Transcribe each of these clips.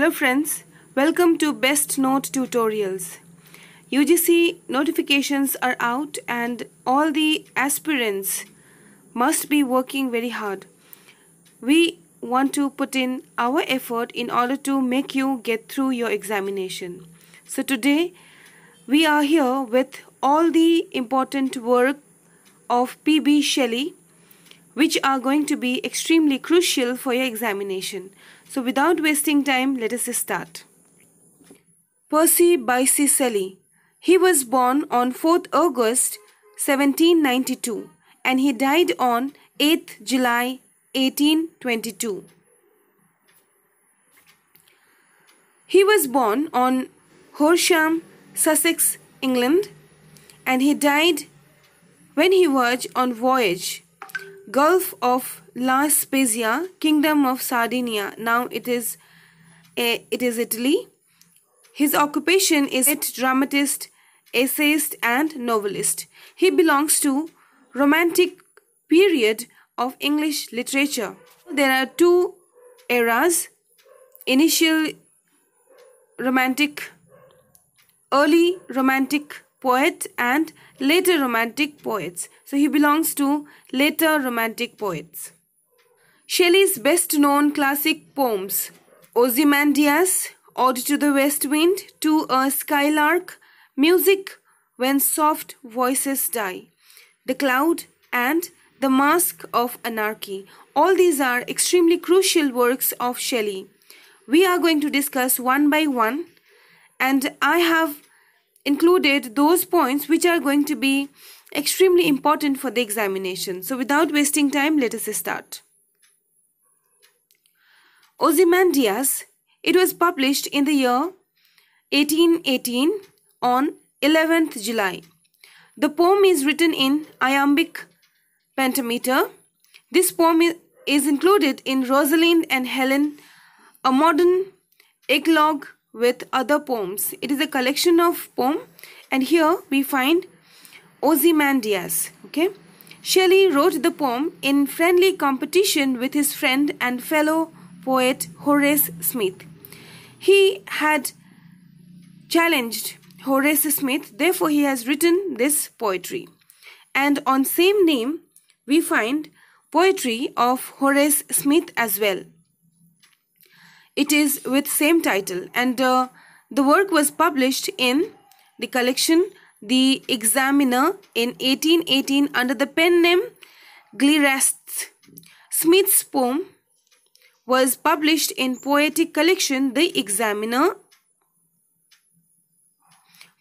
Hello friends, welcome to Best Note Tutorials. UGC notifications are out and all the aspirants must be working very hard. We want to put in our effort in order to make you get through your examination. So today we are here with all the important work of P.B. Shelley which are going to be extremely crucial for your examination. So without wasting time, let us start. Percy Bysshe Shelley. He was born on 4th August 1792 and he died on 8th July 1822. He was born on Horsham, Sussex, England and he died when he was on voyage Gulf of La Spezia, Kingdom of Sardinia. Now it is, eh, it is Italy. His occupation is it dramatist, essayist and novelist. He belongs to Romantic period of English literature. There are two eras, initial Romantic, early Romantic poet and later romantic poets. So he belongs to later romantic poets. Shelley's best known classic poems Ozymandias, Ode to the West Wind, To a Skylark, Music When Soft Voices Die, The Cloud, and The Mask of Anarchy. All these are extremely crucial works of Shelley. We are going to discuss one by one, and I have included those points which are going to be extremely important for the examination. So without wasting time, let us start. Ozymandias, it was published in the year 1818 on 11th July. The poem is written in iambic pentameter. This poem is included in Rosalind and Helen, a modern eclogue with other poems. It is a collection of poem and here we find Ozymandias. Okay. Shelley wrote the poem in friendly competition with his friend and fellow poet Horace Smith. He had challenged Horace Smith, therefore he has written this poetry. And on same name, we find poetry of Horace Smith as well it is with same title and uh, the work was published in the collection The Examiner in 1818 under the pen name Glerasts. Smith's poem was published in poetic collection The Examiner.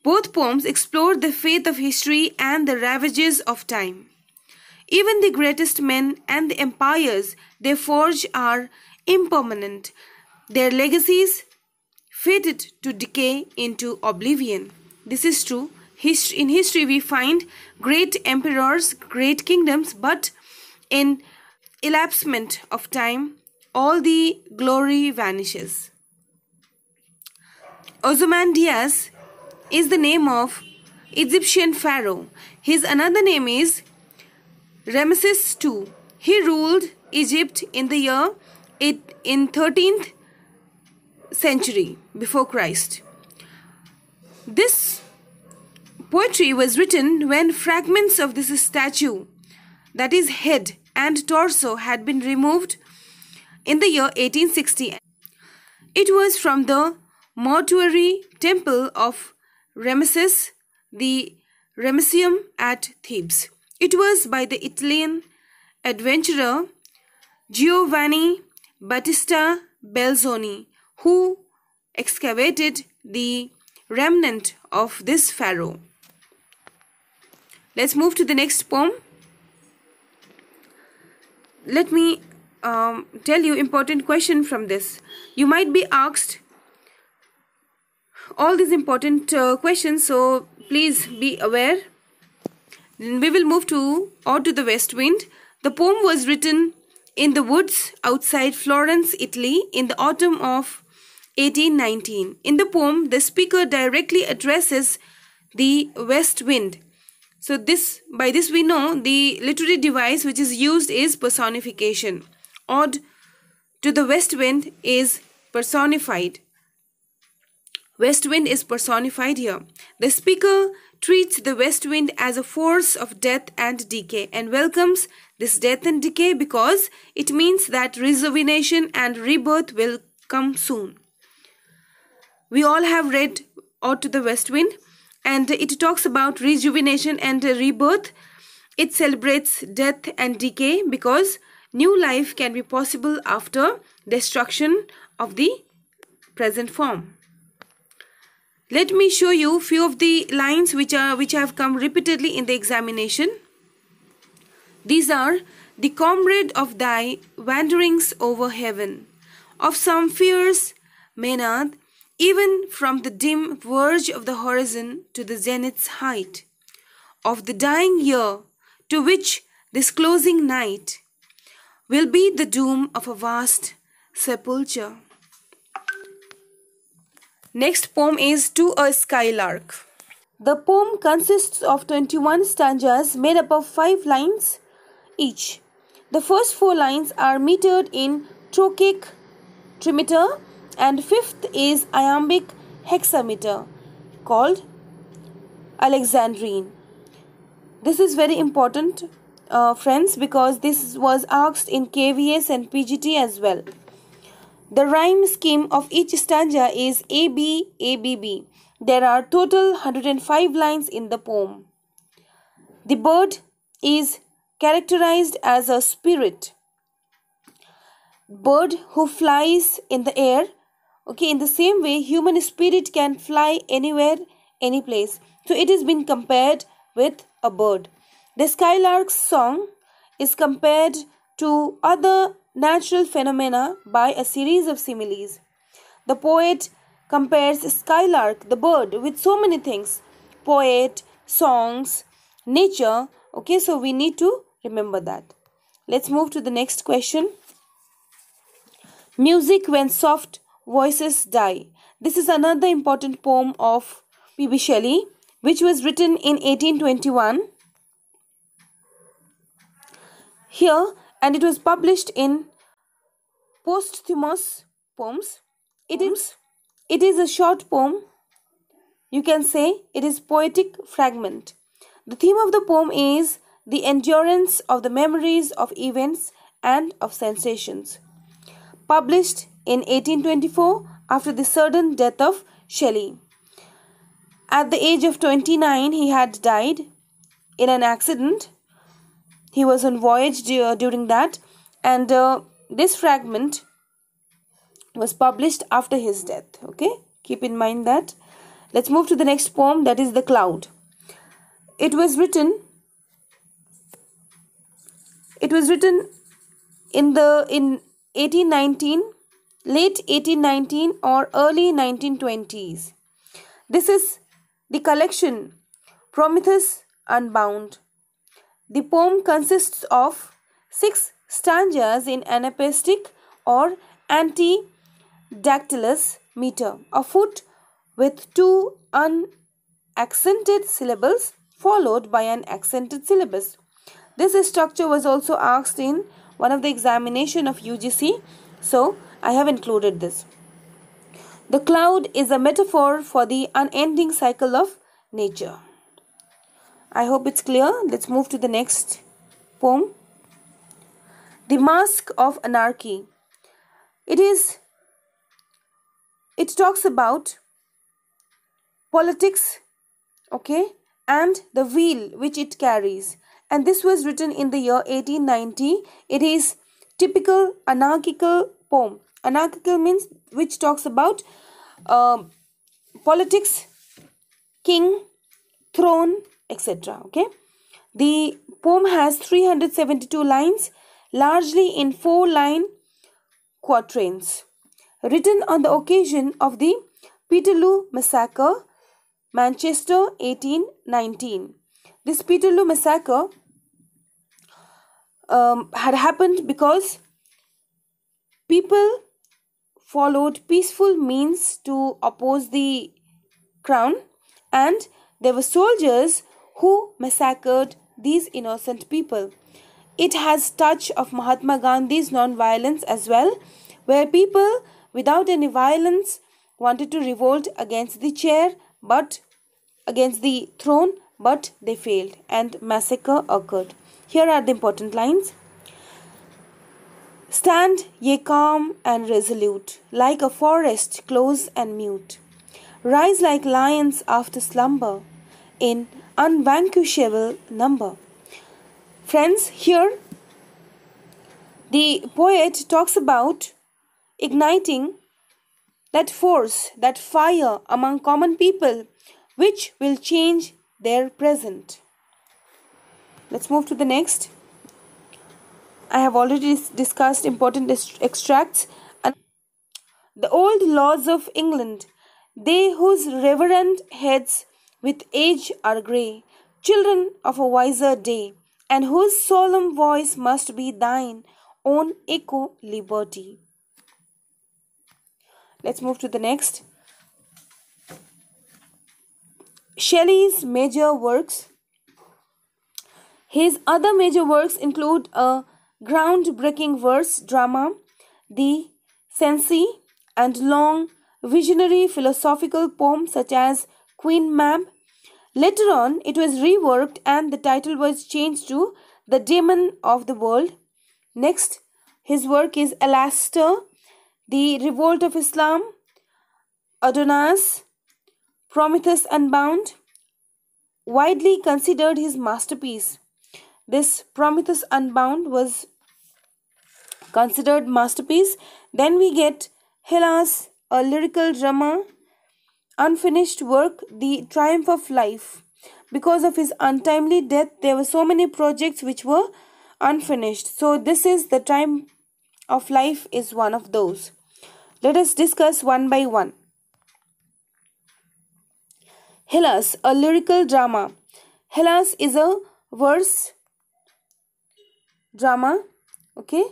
Both poems explore the faith of history and the ravages of time. Even the greatest men and the empires they forge are impermanent. Their legacies faded to decay into oblivion. This is true. History, in history, we find great emperors, great kingdoms, but in elapsement of time, all the glory vanishes. Ozuman Diaz is the name of Egyptian pharaoh. His another name is Ramesses II. He ruled Egypt in the year it in 13th century before Christ. This poetry was written when fragments of this statue, that is, head and torso, had been removed in the year 1860. It was from the mortuary temple of Rameses, the Ramesium at Thebes. It was by the Italian adventurer Giovanni Battista Belzoni who excavated the remnant of this pharaoh. Let's move to the next poem. Let me um, tell you important question from this. You might be asked all these important uh, questions so please be aware. we will move to Or to the West Wind. The poem was written in the woods outside Florence, Italy in the autumn of 1819. In the poem, the speaker directly addresses the west wind. So this by this we know the literary device which is used is personification. Odd to the west wind is personified. West wind is personified here. The speaker treats the west wind as a force of death and decay and welcomes this death and decay because it means that rejuvenation and rebirth will come soon we all have read "Ode to the West Wind, and it talks about rejuvenation and rebirth. It celebrates death and decay because new life can be possible after destruction of the present form. Let me show you few of the lines which are which have come repeatedly in the examination. These are the comrade of thy wanderings over heaven, of some fierce Menad, even from the dim verge of the horizon to the zenith's height, of the dying year to which this closing night will be the doom of a vast sepulture. Next poem is To a Skylark. The poem consists of 21 stanzas made up of 5 lines each. The first 4 lines are metered in trochaic trimeter and fifth is iambic hexameter called alexandrine this is very important uh, friends because this was asked in kvs and pgt as well the rhyme scheme of each stanza is ab abb there are total 105 lines in the poem the bird is characterized as a spirit bird who flies in the air okay in the same way human spirit can fly anywhere any place so it has been compared with a bird the skylark's song is compared to other natural phenomena by a series of similes the poet compares skylark the bird with so many things poet songs nature okay so we need to remember that let's move to the next question music when soft Voices Die. This is another important poem of P.B. Shelley, which was written in 1821. Here, and it was published in Posthumous Poems. It mm-hmm. is, it is a short poem. You can say it is poetic fragment. The theme of the poem is the endurance of the memories of events and of sensations. Published in 1824 after the sudden death of Shelley. At the age of 29, he had died in an accident. He was on voyage uh, during that, and uh, this fragment was published after his death. Okay, keep in mind that. Let's move to the next poem that is The Cloud. It was written it was written in the in 1819 late 1819 or early 1920s. This is the collection Prometheus Unbound. The poem consists of six stanzas in anapestic or antidactylous meter, a foot with two unaccented syllables followed by an accented syllabus. This structure was also asked in one of the examination of UGC. So, I have included this. The cloud is a metaphor for the unending cycle of nature. I hope it's clear. Let's move to the next poem. The Mask of Anarchy. It is, it talks about politics, okay, and the wheel which it carries. And this was written in the year 1890. It is typical anarchical poem Anarchical means which talks about uh, politics king throne etc okay the poem has 372 lines largely in four line quatrains written on the occasion of the peterloo massacre manchester 1819 this peterloo massacre um, had happened because people followed peaceful means to oppose the crown and there were soldiers who massacred these innocent people. It has touch of Mahatma Gandhi's non-violence as well, where people without any violence wanted to revolt against the chair but against the throne but they failed and massacre occurred. Here are the important lines. Stand ye calm and resolute, like a forest close and mute. Rise like lions after slumber, in unvanquishable number. Friends, here the poet talks about igniting that force, that fire among common people, which will change their present. Let's move to the next. I have already discussed important extracts. The old laws of England. They whose reverend heads with age are grey, children of a wiser day, and whose solemn voice must be thine own echo liberty. Let's move to the next. Shelley's major works. His other major works include a uh, groundbreaking verse drama, the Sensi, and long visionary philosophical poems such as Queen Mab. Later on, it was reworked and the title was changed to The Demon of the World. Next, his work is Alastor, The Revolt of Islam, Adonas, Prometheus Unbound, widely considered his masterpiece. This Prometheus Unbound was considered masterpiece. Then we get Hellas, a lyrical drama, unfinished work, The Triumph of Life. Because of his untimely death, there were so many projects which were unfinished. So this is The Triumph of Life is one of those. Let us discuss one by one. Hellas, a lyrical drama. Hellas is a verse drama okay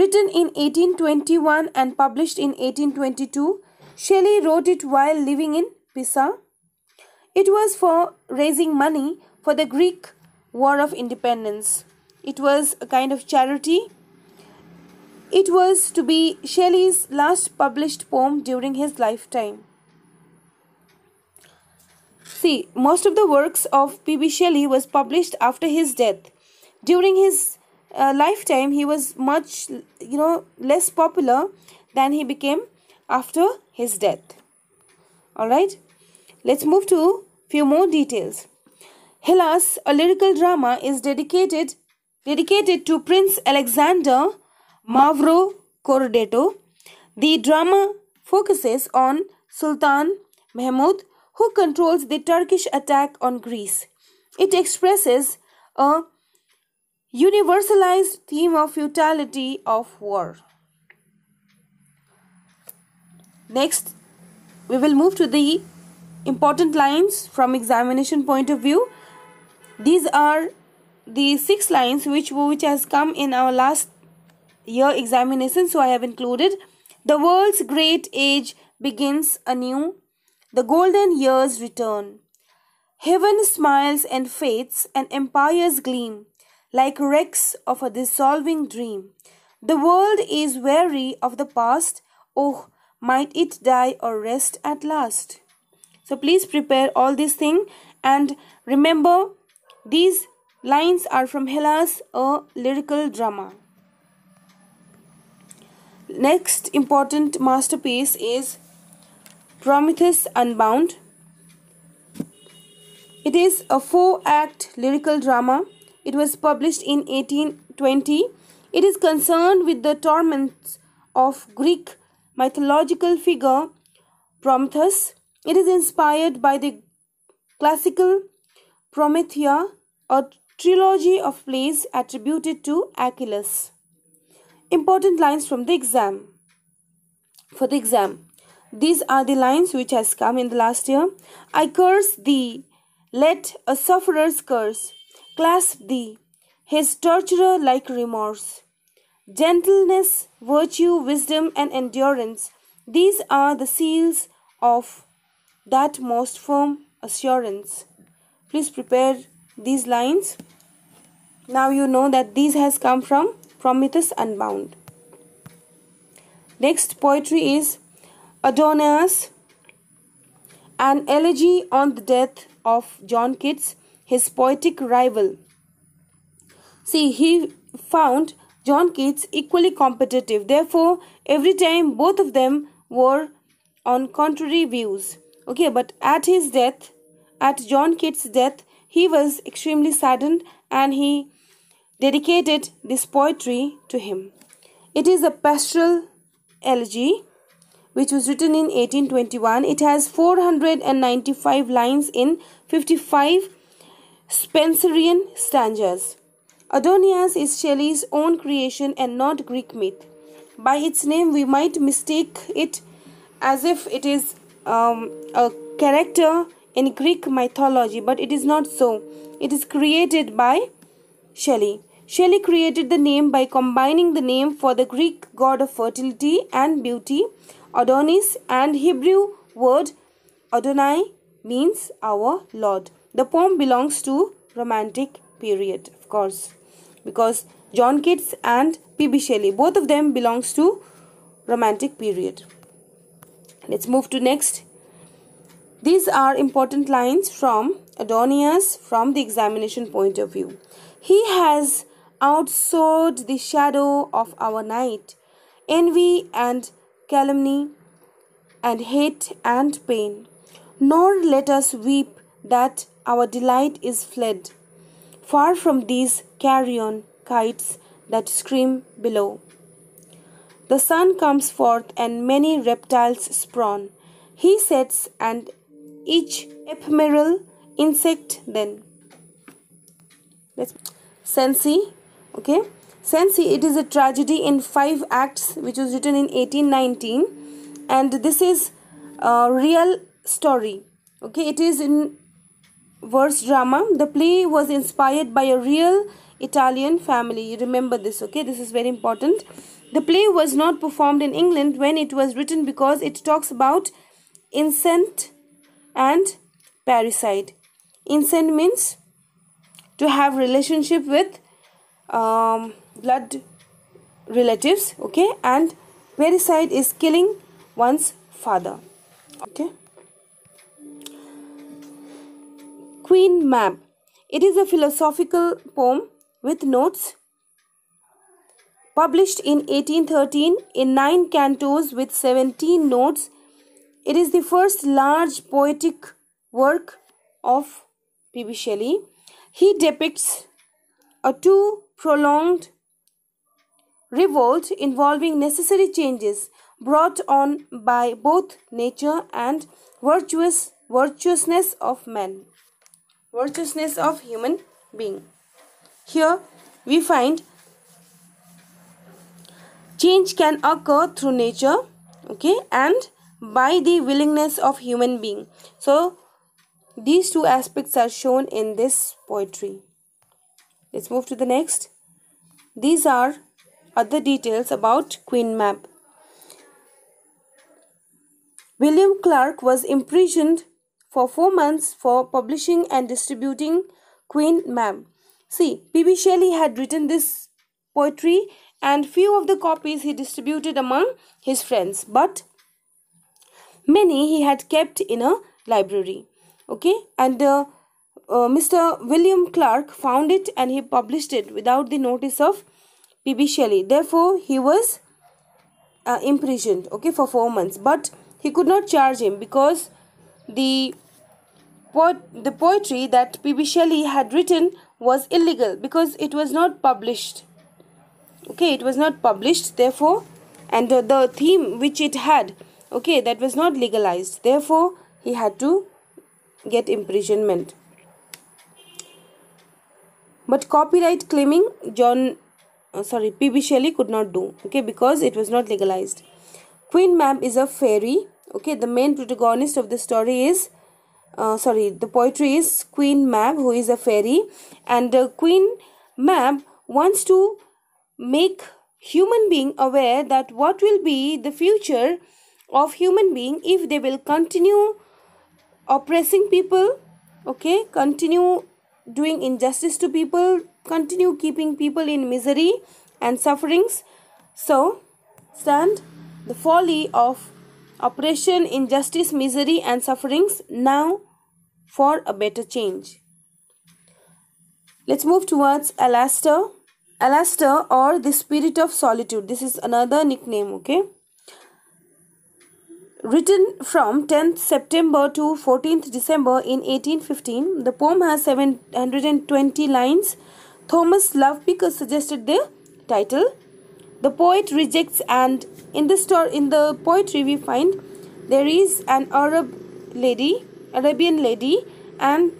written in 1821 and published in 1822 shelley wrote it while living in pisa it was for raising money for the greek war of independence it was a kind of charity it was to be Shelley's last published poem during his lifetime. See, most of the works of P.B. Shelley was published after his death. During his uh, lifetime he was much you know less popular than he became after his death all right let's move to few more details hellas a lyrical drama is dedicated dedicated to prince alexander mavro Cordato. the drama focuses on sultan mahmud who controls the turkish attack on greece it expresses a universalized theme of futility of war. Next, we will move to the important lines from examination point of view. These are the six lines which, which has come in our last year examination. So I have included the world's great age begins anew. The golden years return. Heaven smiles and fades and empires gleam like wrecks of a dissolving dream. The world is weary of the past. Oh, might it die or rest at last? So please prepare all this thing and remember these lines are from Hellas, a lyrical drama. Next important masterpiece is Prometheus Unbound. It is a four act lyrical drama it was published in 1820. It is concerned with the torments of Greek mythological figure Prometheus. It is inspired by the classical Promethea, a trilogy of plays attributed to Achilles. Important lines from the exam. For the exam, these are the lines which has come in the last year. I curse thee, let a sufferer's curse clasped thee, his torturer like remorse. Gentleness, virtue, wisdom, and endurance, these are the seals of that most firm assurance. Please prepare these lines. Now you know that these has come from Prometheus Unbound. Next poetry is Adonis, an elegy on the death of John Keats his poetic rival. See, he found John Keats equally competitive. Therefore, every time both of them were on contrary views. Okay, but at his death, at John Keats' death, he was extremely saddened and he dedicated this poetry to him. It is a pastoral elegy which was written in 1821. It has 495 lines in 55 Spencerian stanzas. Adonias is Shelley's own creation and not Greek myth. By its name, we might mistake it as if it is um, a character in Greek mythology, but it is not so. It is created by Shelley. Shelley created the name by combining the name for the Greek god of fertility and beauty, Adonis, and Hebrew word Adonai means our Lord. The poem belongs to Romantic period, of course, because John Keats and P.B. Shelley, both of them belongs to Romantic period. Let's move to next. These are important lines from Adonias, from the examination point of view. He has outsawed the shadow of our night. Envy and calumny and hate and pain. Nor let us weep that our delight is fled, far from these carrion kites that scream below. The sun comes forth, and many reptiles spawn. He sets, and each ephemeral insect then. Let's Sensi, okay. Sensi, it is a tragedy in five acts, which was written in 1819, and this is a real story. Okay, it is in verse drama. The play was inspired by a real Italian family. Remember this, okay? This is very important. The play was not performed in England when it was written because it talks about incent and parricide. Incent means to have relationship with um, blood relatives, okay? And parricide is killing one's father, okay? Queen Mab. It is a philosophical poem with notes published in 1813 in nine cantos with 17 notes. It is the first large poetic work of P. B. Shelley. He depicts a too prolonged revolt involving necessary changes brought on by both nature and virtuous virtuousness of men virtuousness of human being. Here we find change can occur through nature okay and by the willingness of human being so these two aspects are shown in this poetry let's move to the next these are other details about queen mab william clark was imprisoned for 4 months for publishing and distributing Queen ma'am. See, P.B. Shelley had written this poetry and few of the copies he distributed among his friends, but many he had kept in a library. Okay, and uh, uh, Mr. William Clark found it and he published it without the notice of P.B. Shelley. Therefore, he was uh, imprisoned okay, for four months. But he could not charge him because the po- the poetry that P.B. Shelley had written was illegal because it was not published. Okay, it was not published, therefore, and the, the theme which it had, okay, that was not legalized. Therefore, he had to get imprisonment. But copyright claiming, John, uh, sorry, P.B. Shelley could not do, okay, because it was not legalized. Queen Mab is a fairy, okay, the main protagonist of the story is uh, sorry the poetry is queen mab who is a fairy and uh, queen mab wants to make human being aware that what will be the future of human being if they will continue oppressing people okay continue doing injustice to people continue keeping people in misery and sufferings so stand the folly of oppression injustice misery and sufferings now for a better change. Let's move towards Alaster. Alaster or the spirit of solitude. This is another nickname, okay? Written from 10th September to 14th December in 1815, the poem has 720 lines. Thomas Lovepicker suggested the title. The poet rejects and in the store in the poetry we find there is an Arab lady Arabian lady and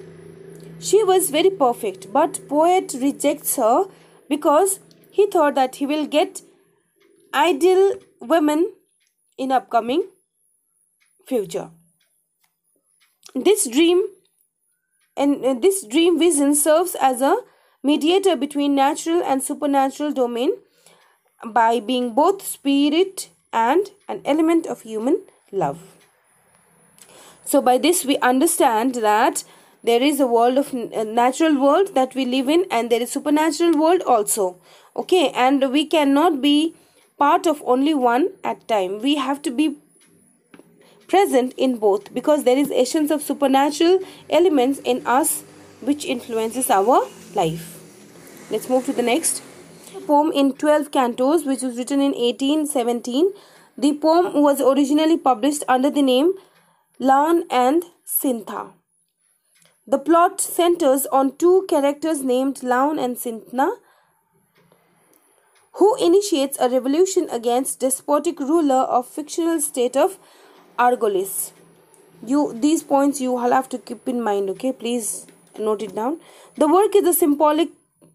she was very perfect, but poet rejects her because he thought that he will get ideal women in upcoming future. This dream and uh, this dream vision serves as a mediator between natural and supernatural domain by being both spirit and an element of human love. So by this we understand that there is a world of uh, natural world that we live in and there is supernatural world also. Okay, and we cannot be part of only one at time. We have to be present in both because there is essence of supernatural elements in us which influences our life. Let's move to the next. poem in 12 cantos which was written in 1817. The poem was originally published under the name Lan and Sintha. The plot centers on two characters named Lan and Sintha who initiates a revolution against despotic ruler of fictional state of Argolis. You these points you all have to keep in mind, okay? Please note it down. The work is a symbolic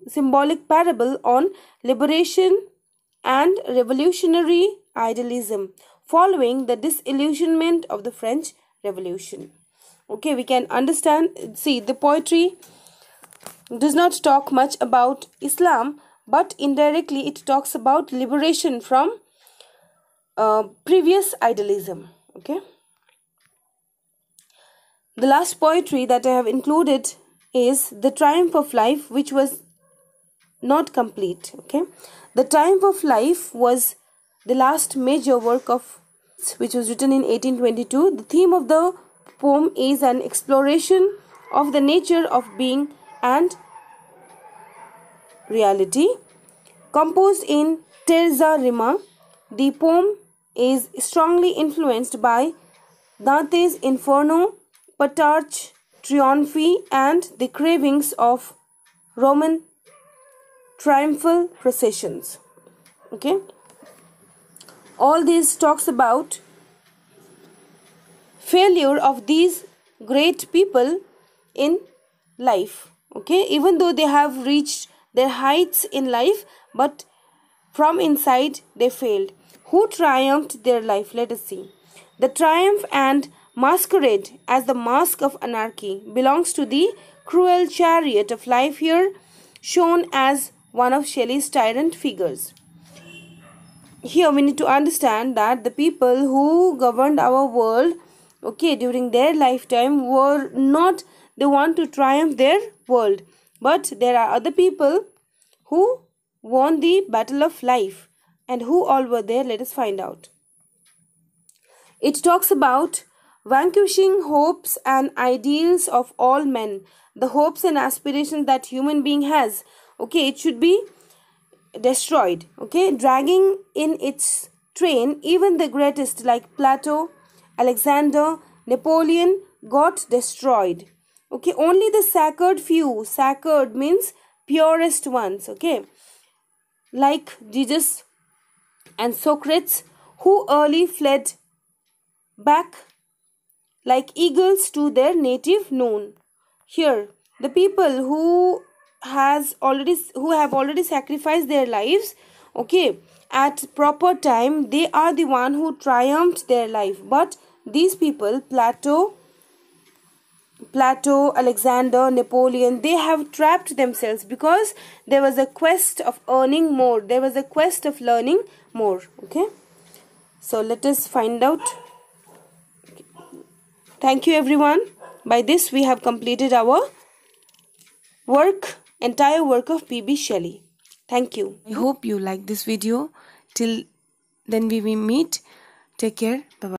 symbolic parable on liberation and revolutionary idealism following the disillusionment of the French revolution okay we can understand see the poetry does not talk much about islam but indirectly it talks about liberation from uh, previous idealism okay the last poetry that i have included is the triumph of life which was not complete okay the triumph of life was the last major work of which was written in 1822. The theme of the poem is an exploration of the nature of being and reality. Composed in terza rima, the poem is strongly influenced by Dante's Inferno, Petrarch Trionfi, and the cravings of Roman triumphal processions. Okay all this talks about failure of these great people in life okay even though they have reached their heights in life but from inside they failed who triumphed their life let us see the triumph and masquerade as the mask of anarchy belongs to the cruel chariot of life here shown as one of shelley's tyrant figures here we need to understand that the people who governed our world okay during their lifetime were not the one to triumph their world but there are other people who won the battle of life and who all were there let us find out it talks about vanquishing hopes and ideals of all men the hopes and aspirations that human being has okay it should be destroyed okay dragging in its train even the greatest like plato alexander napoleon got destroyed okay only the sacred few sacred means purest ones okay like jesus and socrates who early fled back like eagles to their native noon here the people who has already who have already sacrificed their lives okay at proper time they are the one who triumphed their life but these people plato plato alexander napoleon they have trapped themselves because there was a quest of earning more there was a quest of learning more okay so let us find out okay. thank you everyone by this we have completed our work entire work of P.B. Shelley. Thank you. I hope you like this video. Till then we meet. Take care. Bye-bye.